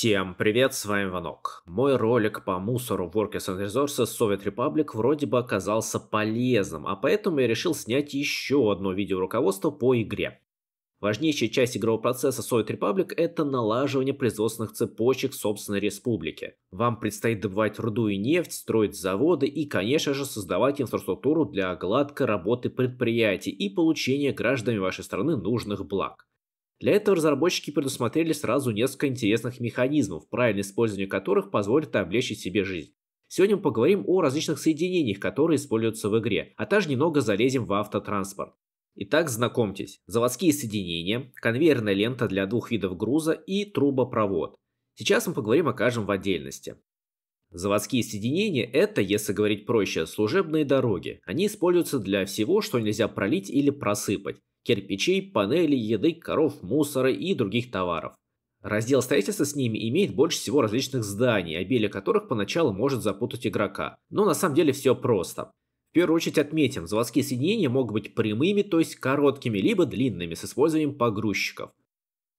Всем привет, с вами Ванок. Мой ролик по мусору Workers and Resources Soviet Republic вроде бы оказался полезным, а поэтому я решил снять еще одно видео руководство по игре. Важнейшая часть игрового процесса Soviet Republic – это налаживание производственных цепочек собственной республики. Вам предстоит добывать руду и нефть, строить заводы и, конечно же, создавать инфраструктуру для гладкой работы предприятий и получения гражданами вашей страны нужных благ. Для этого разработчики предусмотрели сразу несколько интересных механизмов, правильное использование которых позволит облегчить себе жизнь. Сегодня мы поговорим о различных соединениях, которые используются в игре, а также немного залезем в автотранспорт. Итак, знакомьтесь, заводские соединения, конвейерная лента для двух видов груза и трубопровод. Сейчас мы поговорим о каждом в отдельности. Заводские соединения – это, если говорить проще, служебные дороги. Они используются для всего, что нельзя пролить или просыпать кирпичей, панелей, еды, коров, мусора и других товаров. Раздел строительства с ними имеет больше всего различных зданий, обилие которых поначалу может запутать игрока. Но на самом деле все просто. В первую очередь отметим, заводские соединения могут быть прямыми, то есть короткими, либо длинными, с использованием погрузчиков.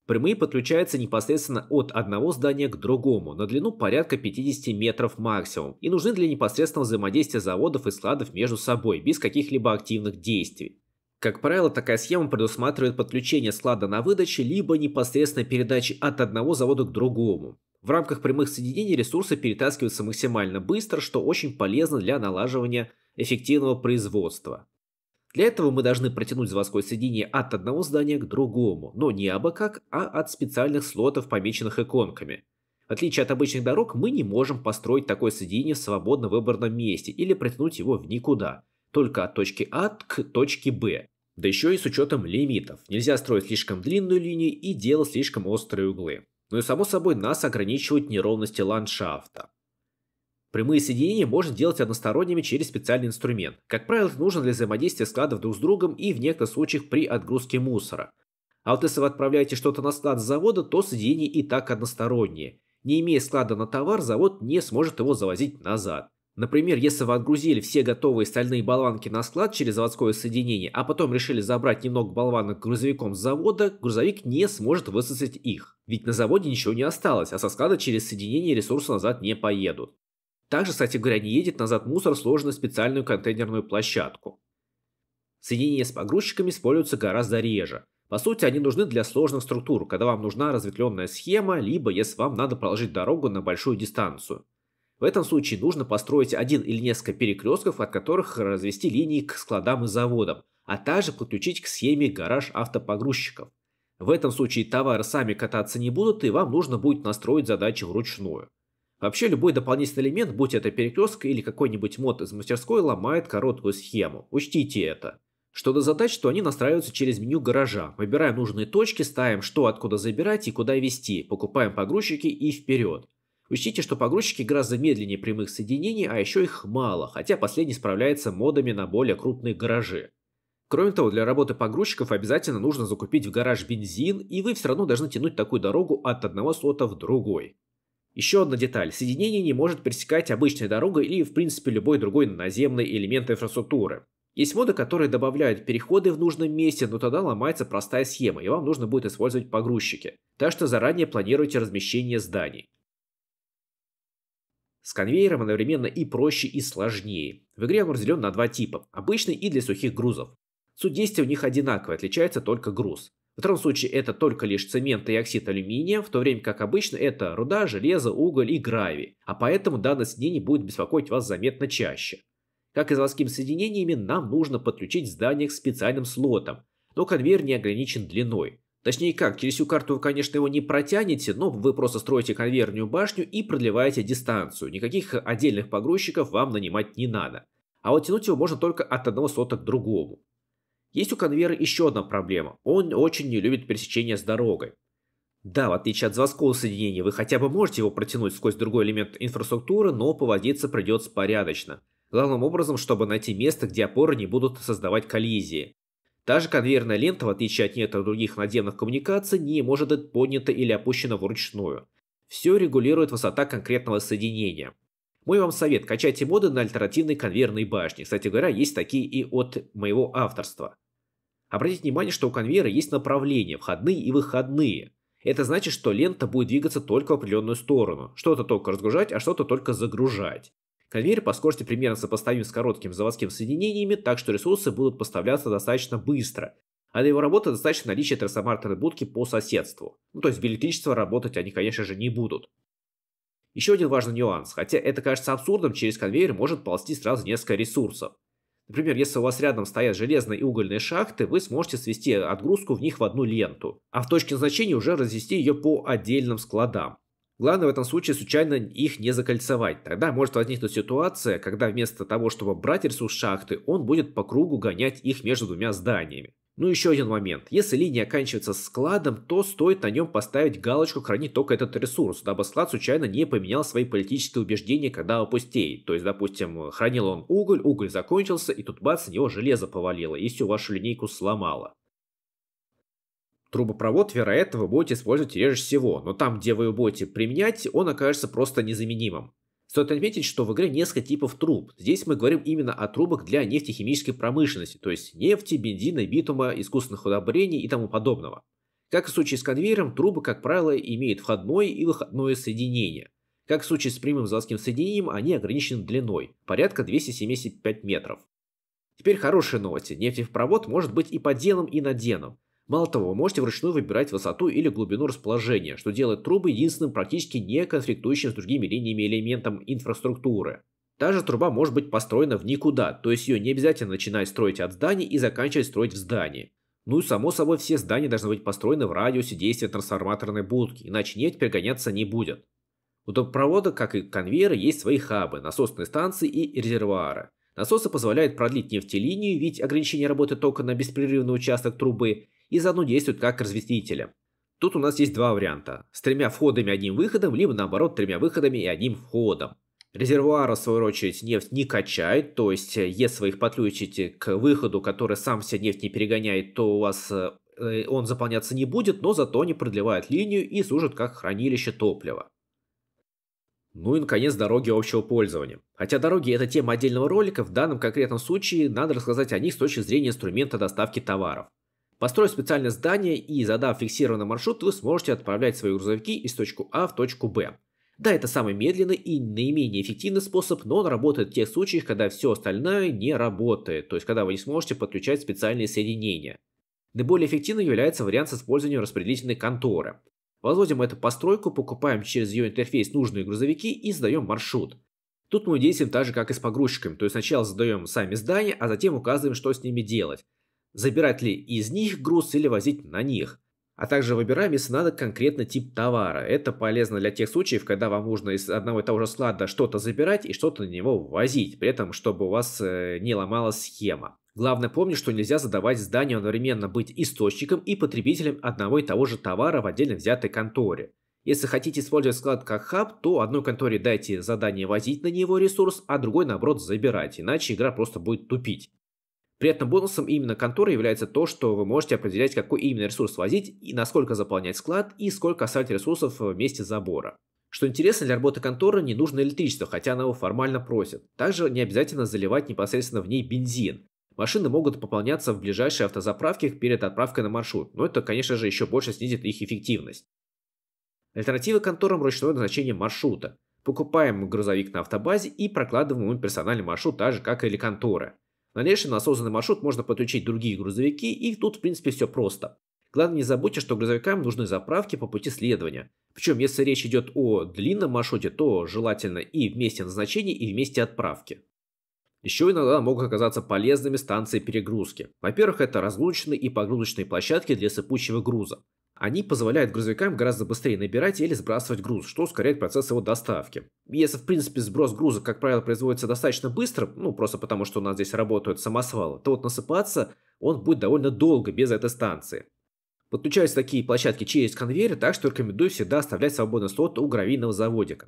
Прямые подключаются непосредственно от одного здания к другому, на длину порядка 50 метров максимум, и нужны для непосредственного взаимодействия заводов и складов между собой, без каких-либо активных действий. Как правило, такая схема предусматривает подключение склада на выдаче, либо непосредственно передачи от одного завода к другому. В рамках прямых соединений ресурсы перетаскиваются максимально быстро, что очень полезно для налаживания эффективного производства. Для этого мы должны протянуть заводское соединение от одного здания к другому, но не абы как, а от специальных слотов, помеченных иконками. В отличие от обычных дорог, мы не можем построить такое соединение в свободно выбранном месте или протянуть его в никуда, только от точки А к точке Б, да еще и с учетом лимитов. Нельзя строить слишком длинную линию и делать слишком острые углы. Ну и само собой нас ограничивают неровности ландшафта. Прямые соединения можно делать односторонними через специальный инструмент. Как правило, это нужно для взаимодействия складов друг с другом и в некоторых случаях при отгрузке мусора. А вот если вы отправляете что-то на склад с завода, то соединение и так одностороннее. Не имея склада на товар, завод не сможет его завозить назад. Например, если вы отгрузили все готовые стальные болванки на склад через заводское соединение, а потом решили забрать немного болванок грузовиком с завода, грузовик не сможет высосать их. Ведь на заводе ничего не осталось, а со склада через соединение ресурсы назад не поедут. Также, кстати говоря, не едет назад мусор, сложенный в специальную контейнерную площадку. Соединения с погрузчиками используются гораздо реже. По сути, они нужны для сложных структур, когда вам нужна разветвленная схема, либо если вам надо проложить дорогу на большую дистанцию. В этом случае нужно построить один или несколько перекрестков, от которых развести линии к складам и заводам, а также подключить к схеме гараж автопогрузчиков. В этом случае товары сами кататься не будут, и вам нужно будет настроить задачи вручную. Вообще любой дополнительный элемент, будь это перекрестка или какой-нибудь мод из мастерской, ломает короткую схему. Учтите это. Что до задач, то они настраиваются через меню гаража. Выбираем нужные точки, ставим что откуда забирать и куда вести, покупаем погрузчики и вперед. Учтите, что погрузчики гораздо медленнее прямых соединений, а еще их мало, хотя последний справляется модами на более крупные гаражи. Кроме того, для работы погрузчиков обязательно нужно закупить в гараж бензин, и вы все равно должны тянуть такую дорогу от одного слота в другой. Еще одна деталь. Соединение не может пересекать обычная дорога или, в принципе, любой другой наземный элемент инфраструктуры. Есть моды, которые добавляют переходы в нужном месте, но тогда ломается простая схема, и вам нужно будет использовать погрузчики. Так что заранее планируйте размещение зданий. С конвейером одновременно и проще, и сложнее. В игре он разделен на два типа – обычный и для сухих грузов. Суть действия у них одинаковая, отличается только груз. В втором случае это только лишь цемент и оксид алюминия, в то время как обычно это руда, железо, уголь и гравий, а поэтому данное соединение будет беспокоить вас заметно чаще. Как и с заводскими соединениями, нам нужно подключить здание к специальным слотам, но конвейер не ограничен длиной. Точнее как, через всю карту вы, конечно, его не протянете, но вы просто строите конвейерную башню и продлеваете дистанцию. Никаких отдельных погрузчиков вам нанимать не надо. А вот тянуть его можно только от одного слота к другому. Есть у конвейера еще одна проблема. Он очень не любит пересечения с дорогой. Да, в отличие от заводского соединения, вы хотя бы можете его протянуть сквозь другой элемент инфраструктуры, но поводиться придется порядочно. Главным образом, чтобы найти место, где опоры не будут создавать коллизии. Даже конвейерная лента, в отличие от некоторых других надземных коммуникаций, не может быть поднята или опущена вручную. Все регулирует высота конкретного соединения. Мой вам совет, качайте моды на альтернативные конвейерные башни. Кстати говоря, есть такие и от моего авторства. Обратите внимание, что у конвейера есть направления, входные и выходные. Это значит, что лента будет двигаться только в определенную сторону. Что-то только разгружать, а что-то только загружать. Конвейер по скорости примерно сопоставим с коротким заводским соединениями, так что ресурсы будут поставляться достаточно быстро. А для его работы достаточно наличия трансформаторной будки по соседству. Ну, то есть без электричества работать они, конечно же, не будут. Еще один важный нюанс. Хотя это кажется абсурдом, через конвейер может ползти сразу несколько ресурсов. Например, если у вас рядом стоят железные и угольные шахты, вы сможете свести отгрузку в них в одну ленту, а в точке назначения уже развести ее по отдельным складам. Главное в этом случае случайно их не закольцевать. Тогда может возникнуть ситуация, когда вместо того, чтобы брать ресурс шахты, он будет по кругу гонять их между двумя зданиями. Ну еще один момент. Если линия оканчивается складом, то стоит на нем поставить галочку «Хранить только этот ресурс», дабы склад случайно не поменял свои политические убеждения, когда опустеет. То есть, допустим, хранил он уголь, уголь закончился, и тут бац, с него железо повалило, и всю вашу линейку сломало трубопровод, вероятно, вы будете использовать реже всего, но там, где вы его будете применять, он окажется просто незаменимым. Стоит отметить, что в игре несколько типов труб. Здесь мы говорим именно о трубах для нефтехимической промышленности, то есть нефти, бензина, битума, искусственных удобрений и тому подобного. Как и в случае с конвейером, трубы, как правило, имеют входное и выходное соединение. Как в случае с прямым заводским соединением, они ограничены длиной, порядка 275 метров. Теперь хорошие новости. Нефтепровод может быть и подделом, и наденом. Мало того, вы можете вручную выбирать высоту или глубину расположения, что делает трубы единственным практически не конфликтующим с другими линиями элементом инфраструктуры. Также труба может быть построена в никуда, то есть ее не обязательно начинать строить от зданий и заканчивать строить в здании. Ну и само собой все здания должны быть построены в радиусе действия трансформаторной будки, иначе нефть перегоняться не будет. У трубопровода, как и конвейера, есть свои хабы, насосные станции и резервуары. Насосы позволяют продлить нефтелинию, ведь ограничение работы тока на беспрерывный участок трубы и заодно действует как разветвителя. Тут у нас есть два варианта. С тремя входами и одним выходом, либо наоборот тремя выходами и одним входом. Резервуары, в свою очередь, нефть не качает, то есть э, если вы их подключите к выходу, который сам вся нефть не перегоняет, то у вас э, э, он заполняться не будет, но зато не продлевает линию и служит как хранилище топлива. Ну и, наконец, дороги общего пользования. Хотя дороги – это тема отдельного ролика, в данном конкретном случае надо рассказать о них с точки зрения инструмента доставки товаров. Построив специальное здание и задав фиксированный маршрут, вы сможете отправлять свои грузовики из точку А в точку Б. Да, это самый медленный и наименее эффективный способ, но он работает в тех случаях, когда все остальное не работает, то есть когда вы не сможете подключать специальные соединения. Наиболее эффективным является вариант с использованием распределительной конторы. Возводим эту постройку, покупаем через ее интерфейс нужные грузовики и задаем маршрут. Тут мы действуем так же, как и с погрузчиками, то есть сначала задаем сами здания, а затем указываем, что с ними делать забирать ли из них груз или возить на них. А также выбираем, если надо, конкретно тип товара. Это полезно для тех случаев, когда вам нужно из одного и того же склада что-то забирать и что-то на него возить, при этом, чтобы у вас э, не ломалась схема. Главное помнить, что нельзя задавать зданию одновременно быть источником и потребителем одного и того же товара в отдельно взятой конторе. Если хотите использовать склад как хаб, то одной конторе дайте задание возить на него ресурс, а другой наоборот забирать, иначе игра просто будет тупить. При этом бонусом именно конторы является то, что вы можете определять, какой именно ресурс возить и насколько заполнять склад и сколько оставить ресурсов э, в месте забора. Что интересно, для работы конторы не нужно электричество, хотя она его формально просит. Также не обязательно заливать непосредственно в ней бензин. Машины могут пополняться в ближайшие автозаправке перед отправкой на маршрут, но это, конечно же, еще больше снизит их эффективность. Альтернатива конторам ручное назначение маршрута. Покупаем грузовик на автобазе и прокладываем ему персональный маршрут, так же, как и или конторы. В дальнейшем на созданный маршрут можно подключить другие грузовики, и тут, в принципе, все просто. Главное, не забудьте, что грузовикам нужны заправки по пути следования. Причем, если речь идет о длинном маршруте, то желательно и вместе назначения, и вместе отправки. Еще иногда могут оказаться полезными станции перегрузки. Во-первых, это разгрузочные и погрузочные площадки для сыпучего груза. Они позволяют грузовикам гораздо быстрее набирать или сбрасывать груз, что ускоряет процесс его доставки. Если, в принципе, сброс груза, как правило, производится достаточно быстро, ну, просто потому что у нас здесь работают самосвалы, то вот насыпаться он будет довольно долго без этой станции. Подключаются такие площадки через конвейер, так что рекомендую всегда оставлять свободный слот у гравийного заводика.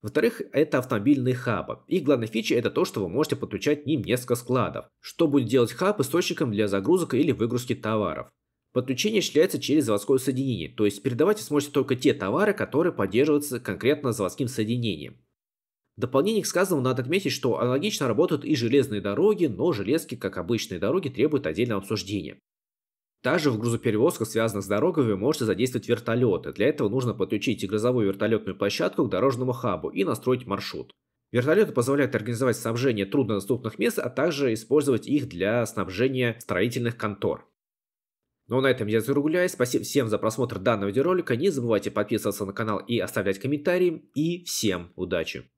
Во-вторых, это автомобильные хабы. Их главной фичей это то, что вы можете подключать к ним несколько складов, что будет делать хаб источником для загрузок или выгрузки товаров. Подключение осуществляется через заводское соединение, то есть передавать вы сможете только те товары, которые поддерживаются конкретно заводским соединением. В дополнение к сказанному надо отметить, что аналогично работают и железные дороги, но железки, как обычные дороги, требуют отдельного обсуждения. Также в грузоперевозках, связанных с дорогами, вы можете задействовать вертолеты. Для этого нужно подключить и грузовую вертолетную площадку к дорожному хабу и настроить маршрут. Вертолеты позволяют организовать снабжение труднодоступных мест, а также использовать их для снабжения строительных контор. Ну, на этом я закругляюсь. Спасибо всем за просмотр данного видеоролика. Не забывайте подписываться на канал и оставлять комментарии. И всем удачи!